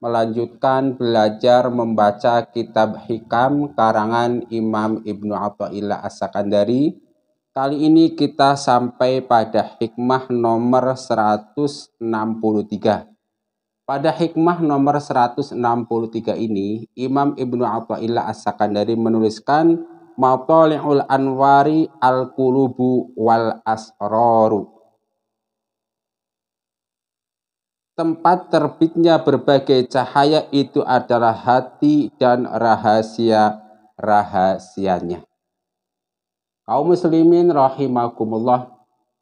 melanjutkan belajar membaca kitab Hikam karangan Imam Ibnu Athaillah As-Sakandari. Kali ini kita sampai pada hikmah nomor 163. Pada hikmah nomor 163 ini, Imam Ibnu Athaillah As-Sakandari menuliskan oleh Anwari Al-Qulubu Wal Asraru Tempat terbitnya berbagai cahaya itu adalah hati dan rahasia-rahasianya. Kaum muslimin rahimakumullah,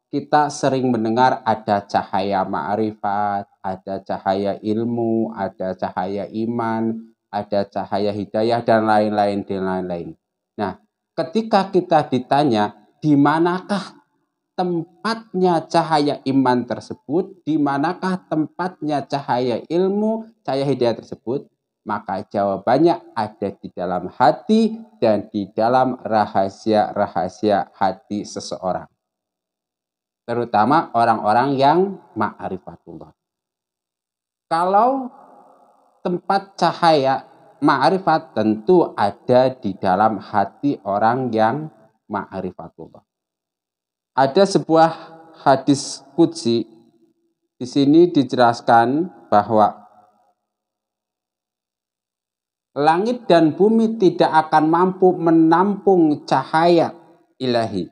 kita sering mendengar ada cahaya ma'rifat, ada cahaya ilmu, ada cahaya iman, ada cahaya hidayah, dan lain-lain, dan lain-lain. Nah, ketika kita ditanya, di manakah tempatnya cahaya iman tersebut, di manakah tempatnya cahaya ilmu, cahaya hidayah tersebut, maka jawabannya ada di dalam hati dan di dalam rahasia-rahasia hati seseorang. Terutama orang-orang yang ma'rifatullah. Kalau tempat cahaya ma'rifat tentu ada di dalam hati orang yang ma'rifatullah ada sebuah hadis kudsi di sini dijelaskan bahwa langit dan bumi tidak akan mampu menampung cahaya ilahi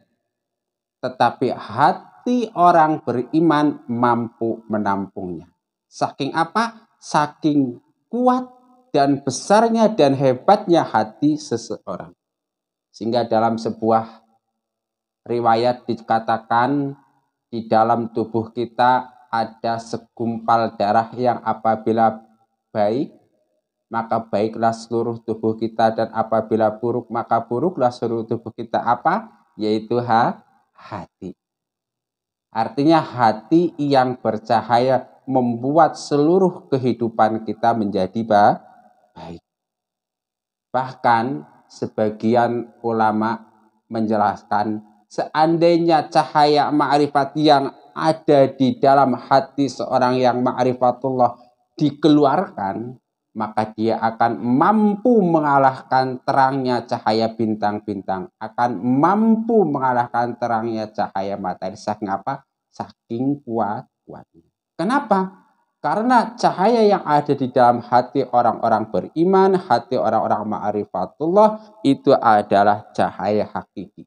tetapi hati orang beriman mampu menampungnya saking apa saking kuat dan besarnya dan hebatnya hati seseorang sehingga dalam sebuah riwayat dikatakan di dalam tubuh kita ada segumpal darah yang apabila baik maka baiklah seluruh tubuh kita dan apabila buruk maka buruklah seluruh tubuh kita apa yaitu ha hati artinya hati yang bercahaya membuat seluruh kehidupan kita menjadi baik bahkan sebagian ulama menjelaskan seandainya cahaya ma'rifat yang ada di dalam hati seorang yang ma'rifatullah dikeluarkan, maka dia akan mampu mengalahkan terangnya cahaya bintang-bintang, akan mampu mengalahkan terangnya cahaya matahari. Saking apa? Saking kuat-kuatnya. Kenapa? Karena cahaya yang ada di dalam hati orang-orang beriman, hati orang-orang ma'rifatullah itu adalah cahaya hakiki.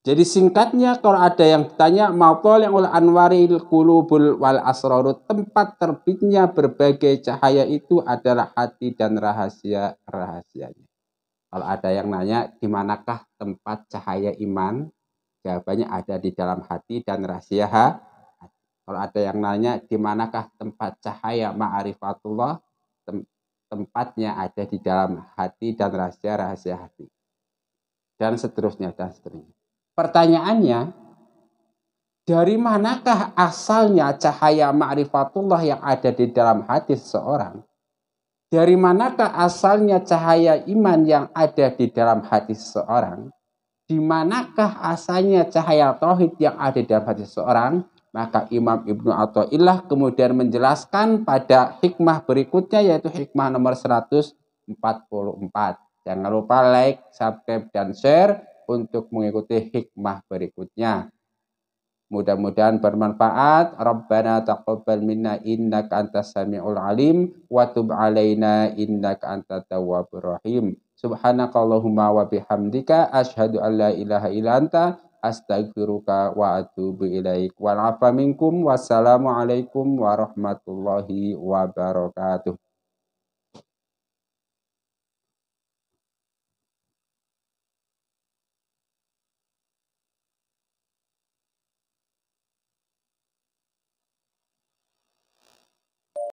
Jadi singkatnya kalau ada yang ditanya tol yang oleh Anwaril Kulubul wal Asrarut tempat terbitnya berbagai cahaya itu adalah hati dan rahasia rahasianya. Kalau ada yang nanya di manakah tempat cahaya iman? Jawabannya ada di dalam hati dan rahasia hati. Kalau ada yang nanya di manakah tempat cahaya ma'rifatullah? Tem tempatnya ada di dalam hati dan rahasia rahasia hati. Dan seterusnya dan seterusnya. Pertanyaannya, dari manakah asalnya cahaya ma'rifatullah yang ada di dalam hati seseorang? Dari manakah asalnya cahaya iman yang ada di dalam hati seseorang? Di manakah asalnya cahaya tauhid yang ada di dalam hati seseorang? Maka Imam Ibnu Athaillah kemudian menjelaskan pada hikmah berikutnya yaitu hikmah nomor 144. Jangan lupa like, subscribe, dan share untuk mengikuti hikmah berikutnya. Mudah-mudahan bermanfaat. Rabbana taqabbal minna innaka antas samiul alim wa tub alaina innaka antat tawwabur rahim. Subhanakallahumma wa bihamdika asyhadu an la ilaha illa anta astaghfiruka wa atubu ilaik. Wal afa minkum wassalamu alaikum warahmatullahi wabarakatuh.